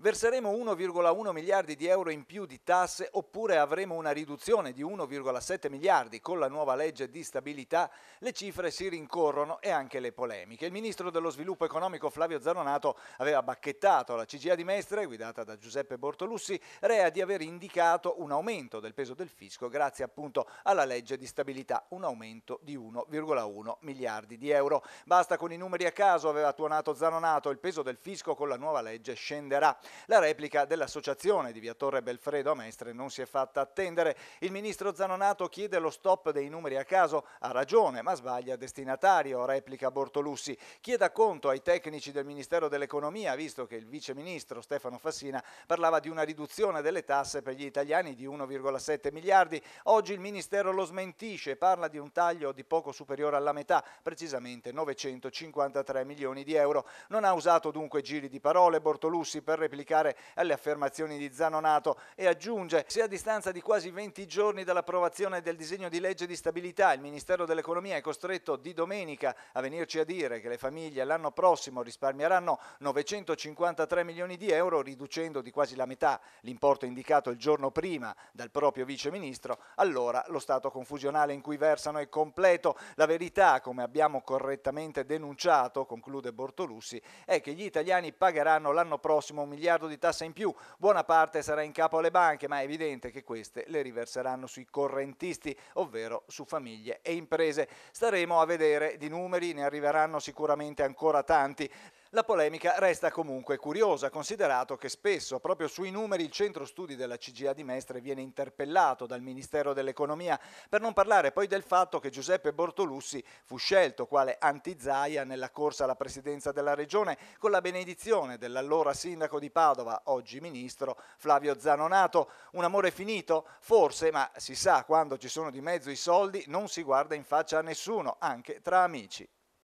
verseremo 1,1 miliardi di euro in più di tasse oppure avremo una riduzione di 1,7 miliardi con la nuova legge di stabilità, le cifre si rincorrono e anche le polemiche. Il ministro dello sviluppo economico Flavio Zanonato aveva bacchettato la CGA di Mestre, guidata da Giuseppe Bortolussi, rea di aver indicato un aumento del peso del fisco grazie appunto alla legge di stabilità, un aumento di 1,1 miliardi di euro. Basta con i numeri a caso, aveva tuonato Zanonato, il peso del fisco con la nuova legge scenderà. La replica dell'associazione di via Torre Belfredo a Mestre non si è fatta attendere. Il ministro Zanonato chiede lo stop dei numeri a caso, ha ragione, ma sbaglia destinatario, replica Bortolussi. Chieda conto ai tecnici del Ministero dell'Economia, visto che il vice ministro Stefano Fassina parlava di una riduzione delle tasse per gli italiani di 1,7 miliardi. Oggi il Ministero lo smentisce, parla di un taglio di poco superiore alla metà, precisamente 953 milioni di euro. Non ha usato dunque giri di parole Bortolussi per replicare applicare alle affermazioni di Zanonato e aggiunge se a distanza di quasi 20 giorni dall'approvazione del disegno di legge di stabilità il Ministero dell'Economia è costretto di domenica a venirci a dire che le famiglie l'anno prossimo risparmieranno 953 milioni di euro riducendo di quasi la metà l'importo indicato il giorno prima dal proprio Vice Ministro, allora lo stato confusionale in cui versano è completo. La verità, come abbiamo correttamente denunciato, conclude Bortolussi, è che gli italiani pagheranno l'anno prossimo un miliardo miliardo di tassa in più, buona parte sarà in capo alle banche, ma è evidente che queste le riverseranno sui correntisti, ovvero su famiglie e imprese. Staremo a vedere, di numeri ne arriveranno sicuramente ancora tanti. La polemica resta comunque curiosa, considerato che spesso proprio sui numeri il centro studi della CGA di Mestre viene interpellato dal Ministero dell'Economia, per non parlare poi del fatto che Giuseppe Bortolussi fu scelto quale antizaia nella corsa alla presidenza della regione con la benedizione dell'allora sindaco di Padova, oggi ministro, Flavio Zanonato. Un amore finito? Forse, ma si sa, quando ci sono di mezzo i soldi non si guarda in faccia a nessuno, anche tra amici.